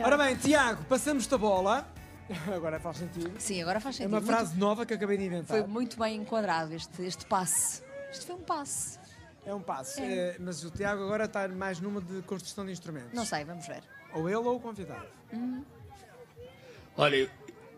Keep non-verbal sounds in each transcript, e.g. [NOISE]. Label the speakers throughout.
Speaker 1: Obrigada. Ora bem, Tiago, passamos-te a bola. [LAUGHS] Agora faz sentido. Sim, agora faz É uma Muito- frase nova que acabei de inventar. Foi muito bem enquadrado este, este passe. Isto foi um passe. É um passo. É, eh, mas o Tiago agora está mais numa de construção de instrumentos. Não sei, vamos ver.
Speaker 2: Ou ele ou o convidado. Uhum.
Speaker 1: Olha,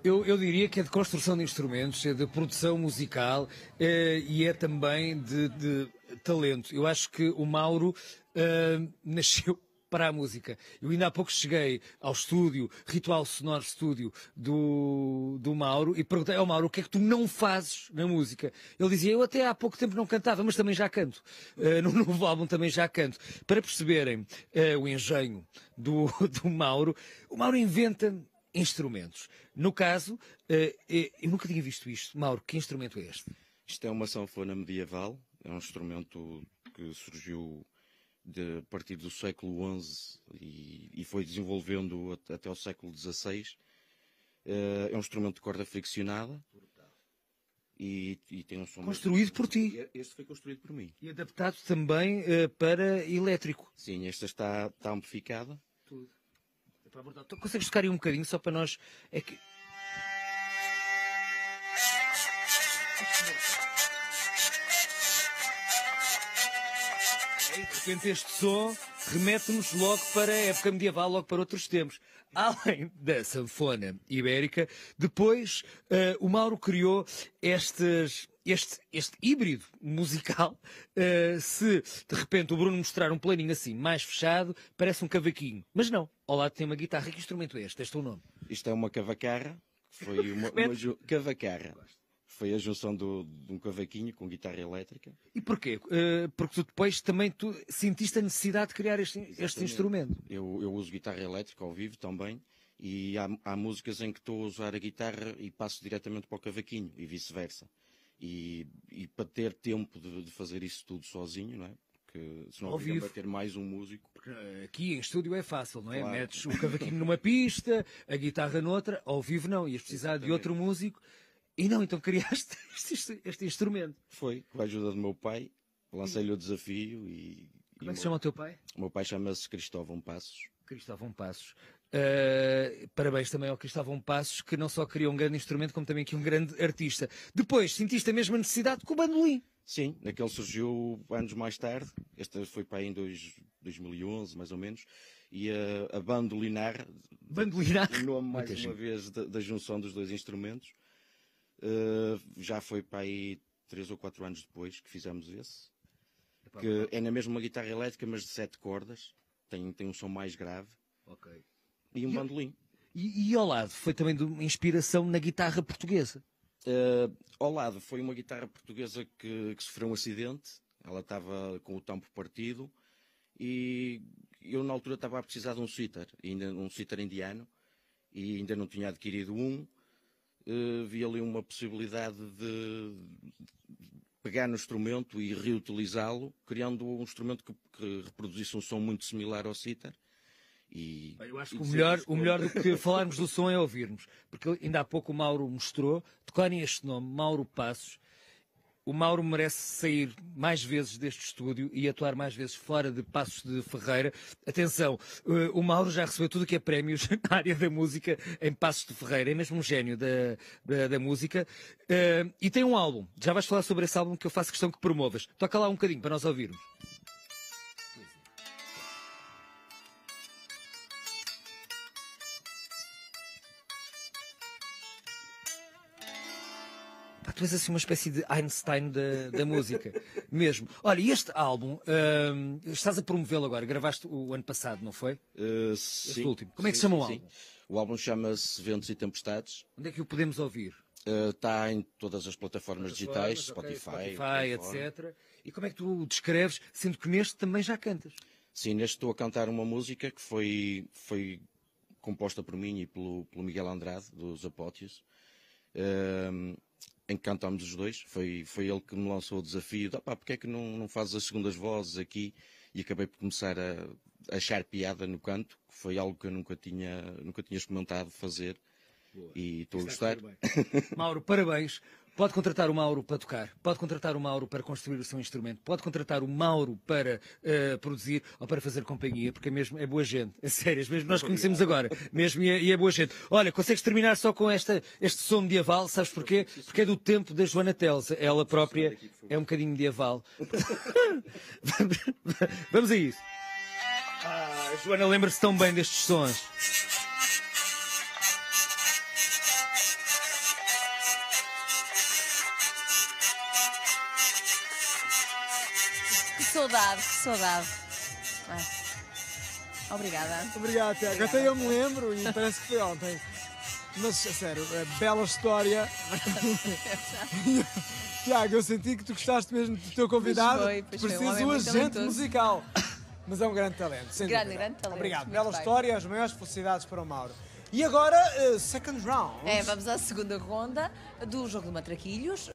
Speaker 1: eu, eu diria que é de construção de instrumentos, é de produção musical eh, e é também de, de talento. Eu acho que o Mauro eh, [LAUGHS] nasceu para a música. Eu ainda há pouco cheguei ao estúdio, Ritual Sonoro Estúdio, do, do Mauro, e perguntei ao Mauro o que é que tu não fazes na música. Ele dizia, eu até há pouco tempo não cantava, mas também já canto. Uh, no [LAUGHS] novo álbum também já canto. Para perceberem uh, o engenho do, [LAUGHS] do Mauro, o Mauro inventa instrumentos. No caso, eh, eu nunca tinha visto isto. Mauro, que instrumento é este?
Speaker 2: Isto é uma sanfona medieval, é um instrumento que surgiu de, a partir do século XI e, e foi desenvolvendo até o século XVI. Uh, eh, é um instrumento de corda friccionada. E, e tem um som construído por ti. Este foi construído por mim. E adaptado também uh, para elétrico. Sim, esta está, está amplificada. Tudo.
Speaker 1: É para abordar. Então, consegues tocar aí um bocadinho só para nós. É que... repente este som remete-nos logo para a época medieval, logo para outros tempos. Além da sanfona ibérica, depois uh, o Mauro criou estas este, este híbrido musical, uh, se de repente o Bruno mostrar um planinho assim, mais fechado, parece um cavaquinho. Mas não, ao lado tem uma guitarra. Que instrumento é este? Este é o nome?
Speaker 2: Isto é uma cavacarra, foi uma, uma cavacarra foi a junção do, de um cavaquinho com guitarra elétrica.
Speaker 1: E porquê? Uh, porque tu depois também tu sentiste a necessidade de criar este, este instrumento.
Speaker 2: Eu, eu, uso guitarra elétrica ao vivo também, e há, há, músicas em que estou a usar a guitarra e passo diretamente para o cavaquinho, e vice-versa. E, e, para ter tempo de, de, fazer isso tudo sozinho, não é? Porque senão vai ter mais um músico.
Speaker 1: Eh, aqui em estúdio é fácil, não é? Claro. Metes o cavaquinho numa pista, a guitarra noutra, ao vivo não, ias precisar Exatamente. de outro músico e não, então criaste
Speaker 2: [LAUGHS] este, este, este instrumento. Foi, com a ajuda do meu pai, lancei-lhe o desafio e. Como é que se chama o teu pai? O meu pai chama-se Cristóvão Passos.
Speaker 1: Cristóvão Passos. Uh, parabéns também ao Cristóvão Passos, que não só criou um grande instrumento, como também que um
Speaker 2: grande artista. Depois, sentiste a mesma necessidade com o bandolim. Sim, naquele surgiu anos mais tarde. Este foi para aí em dois, 2011, mais ou menos. E a, a bandolinar... Bandolinar? O nome, mais uma vez, da, da junção dos dois instrumentos. Eh, já foi para aí três ou quatro anos depois que fizemos esse. Epá, que é na mesma uma guitarra elétrica, mas de sete cordas. Tem, tem um som mais grave. Ok. E um e, bandolim.
Speaker 1: E, e ao lado, foi também de inspiração na guitarra portuguesa?
Speaker 2: Uh, ao lado, foi uma guitarra portuguesa que, que sofreu um acidente. Ela estava com o tampo partido. E eu, na altura, estava a precisar de um sitar, ainda um sitar indiano. E ainda não tinha adquirido um havia eh, ali uma possibilidade de pegar no instrumento e reutilizá-lo, criando um instrumento que, que, reproduzisse um som muito similar ao citar. E, eu acho que o melhor, o melhor do que falarmos
Speaker 1: do som é ouvirmos, porque ainda há pouco o Mauro mostrou, tocarem este nome, Mauro Passos, o Mauro merece sair mais vezes deste estúdio e atuar mais vezes fora de Passos de Ferreira. Atenção, eh, o Mauro já recebeu tudo que é prémios [LAUGHS] na área da música em Passos de Ferreira. É mesmo um gênio da, da, da música. Eh, e tem um álbum. Já vais falar sobre esse álbum que eu faço questão que promovas. Toca lá um bocadinho para nós ouvirmos. tu és assim uma espécie de Einstein da, da música, [LAUGHS] mesmo. Olha, e este álbum, hum, estás a promovê-lo agora, gravaste o ano passado, não foi? Uh,
Speaker 2: sim. Este último. Como é que se chama o álbum? Sim. O álbum chama-se Ventos e Tempestades. Onde é que o podemos ouvir? Está uh, tá em todas as plataformas, digitais, Spotify, okay, Spotify etc. E como é que tu o descreves, sendo que neste também já cantas? Sim, neste estou a cantar uma música que foi, foi composta por mim e pelo, pelo Miguel Andrade, dos Apótios. Uh, em que cantámos os dois. Foi, foi ele que me lançou o desafio de, opá, porque é que não, não fazes as segundas vozes aqui? E acabei por começar a, a achar piada no canto, que foi algo que eu nunca tinha, nunca tinha experimentado fazer. Boa. E estou a gostar. Mauro,
Speaker 1: parabéns. Pode contratar o Mauro para tocar, pode contratar o Mauro para construir o seu instrumento, pode contratar o Mauro para uh, produzir ou para fazer companhia, porque é mesmo é boa gente. É [LAUGHS] sério, mesmo nós conhecemos agora, mesmo e é, e é, boa gente. Olha, consegues terminar só com esta, este som medieval, sabes porquê? Porque é do tempo da Joana Telsa. Ela própria é um bocadinho medieval. [LAUGHS] Vamos a isso. Ah, Joana lembra-se tão bem destes sons. saudade, saudade. Ah. Obrigada. Obrigado, Tiago. Até eu me lembro e parece que foi ontem. Mas, a sério, é bela história. [LAUGHS] Tiago, eu senti que tu gostaste mesmo do teu convidado. Pois foi, pois Preciso foi. Um agente musical. Mas é um grande talento, grande, grande talento. Obrigado. Muito bela bem. história, as maiores felicidades para o Mauro. E agora, uh, second round. É, vamos à segunda ronda do jogo de matraquilhos.